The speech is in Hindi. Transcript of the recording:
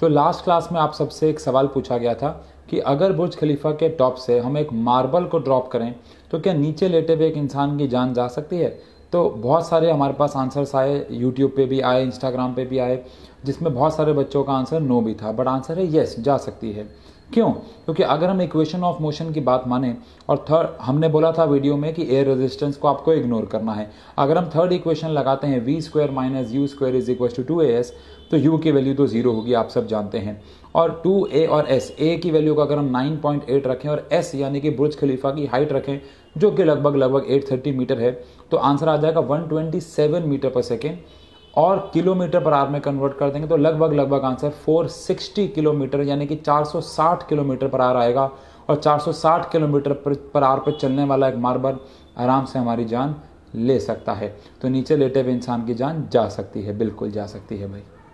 तो लास्ट क्लास में आप सबसे एक सवाल पूछा गया था कि अगर बुर्ज खलीफा के टॉप से हम एक मार्बल को ड्रॉप करें तो क्या नीचे लेटे हुए एक इंसान की जान जा सकती है तो बहुत सारे हमारे पास आंसर्स आए यूट्यूब पे भी आए इंस्टाग्राम पे भी आए जिसमें बहुत सारे बच्चों का आंसर नो भी था बट आंसर है येस जा सकती है क्यों क्योंकि अगर हम इक्वेशन ऑफ मोशन की बात माने और थर्ड हमने बोला था वीडियो में कि एयर रेजिस्टेंस को आपको इग्नोर करना है अगर हम थर्ड इक्वेशन लगाते हैं V square minus U square is equal to two A S तो यू की वैल्यू तो जीरो होगी आप सब जानते हैं और टू ए और एस ए की वैल्यू को अगर हम नाइन पॉइंट एट रखें और एस यानी कि बुर्ज खलीफा की हाइट रखें जो कि लगभग लगभग एट थर्टी मीटर है तो आंसर आ जाएगा one twenty seven metre per second और किलोमीटर पर आर में कन्वर्ट कर देंगे तो लगभग लगभग आंसर 460 किलोमीटर यानी कि 460 किलोमीटर पर आर आएगा और 460 किलोमीटर पर आर पर चलने वाला एक मार्बल आराम से हमारी जान ले सकता है तो नीचे लेटे हुए इंसान की जान जा सकती है बिल्कुल जा सकती है भाई